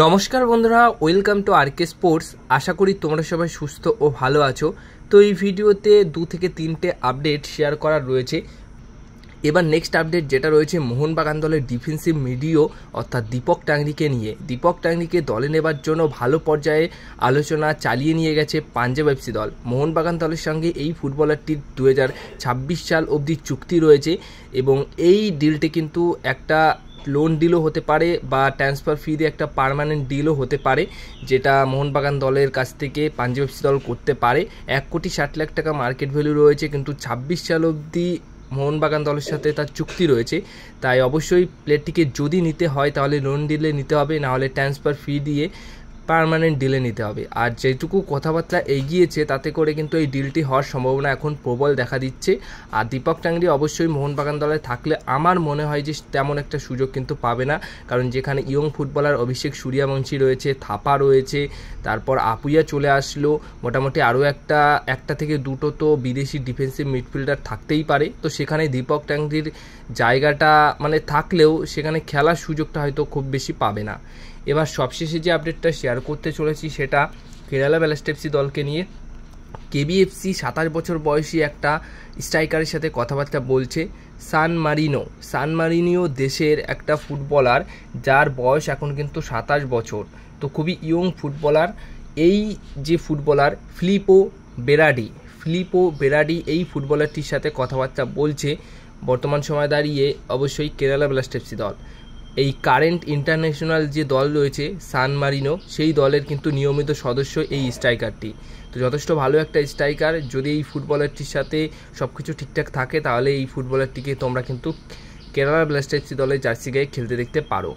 নমস্কার বন্ধুরা welcome to RK sports আশা করি তোমরা সবাই সুস্থ ও ভালো আছো তো এই ভিডিওতে দু থেকে তিনটে আপডেট শেয়ার করা রয়েছে এবার নেক্সট আপডেট যেটা রয়েছে মোহনবাগান দলের ডিফেন্সিভ মিডিও অর্থাৎ দীপক টাংরিকে নিয়ে দীপক টাংরিকে দলে নেবার জন্য ভালো পর্যায়ে আলোচনা চালিয়ে নিয়ে গেছে পাঞ্জাব এফসি দল মোহনবাগান দলের সঙ্গে এই ফুটবলারটির দু সাল অবধি চুক্তি রয়েছে এবং এই ডিলটি কিন্তু একটা লোন ডিলও হতে পারে বা ট্রান্সফার ফি দিয়ে একটা পারমানেন্ট ডিলও হতে পারে যেটা মোহনবাগান দলের কাছ থেকে পাঞ্জাব দল করতে পারে এক কোটি ষাট লাখ টাকা মার্কেট ভ্যালু রয়েছে কিন্তু ছাব্বিশ সাল অবধি মোহনবাগান দলের সাথে তার চুক্তি রয়েছে তাই অবশ্যই প্লেয়ারটিকে যদি নিতে হয় তাহলে লোন ডিলে নিতে হবে নাহলে ট্রান্সফার ফি দিয়ে পারমানেন্ট ডিলে নিতে হবে আর যেটুকু কথাবার্তা এগিয়েছে তাতে করে কিন্তু এই ডিলটি হওয়ার সম্ভাবনা এখন প্রবল দেখা দিচ্ছে আর দীপক টাঙ্গরি অবশ্যই মোহনবাগান দলে থাকলে আমার মনে হয় যে তেমন একটা সুযোগ কিন্তু পাবে না কারণ যেখানে ইয়ং ফুটবলার অভিষেক সূর্যাবংশী রয়েছে থাপা রয়েছে তারপর আপুইয়া চলে আসলো মোটামুটি আরও একটা একটা থেকে দুটো তো বিদেশি ডিফেন্সিভ মিডফিল্ডার থাকতেই পারে তো সেখানে দীপক টাঙ্গরির জায়গাটা মানে থাকলেও সেখানে খেলার সুযোগটা হয়তো খুব বেশি পাবে না এবার সবশেষে যে আপডেটটা শেয়ার শেয়ার করতে চলেছি সেটা কেরালা ব্যালাস্টেপসি দলকে নিয়ে কেবিএফসি সাতাশ বছর বয়সী একটা স্ট্রাইকারের সাথে কথাবার্তা বলছে সান মারিনো সান মারিনিও দেশের একটা ফুটবলার যার বয়স এখন কিন্তু সাতাশ বছর তো খুবই ইয়ং ফুটবলার এই যে footballer Filippo Berardi Filippo Berardi এই ফুটবলারটির সাথে কথাবার্তা বলছে বর্তমান সময় দাঁড়িয়ে অবশ্যই কেরালা ব্লাস্টেপসি দল এই কারেন্ট ইন্টারন্যাশনাল যে দল রয়েছে সান মারিনো সেই দলের কিন্তু নিয়মিত সদস্য এই স্ট্রাইকারটি তো যথেষ্ট ভালো একটা স্ট্রাইকার যদি এই ফুটবলারটির সাথে সব কিছু ঠিকঠাক থাকে তাহলে এই ফুটবলারটিকে তোমরা কিন্তু কেরালা ব্লাস্টার্সি দলের জার্সি গায়ে খেলতে দেখতে পারো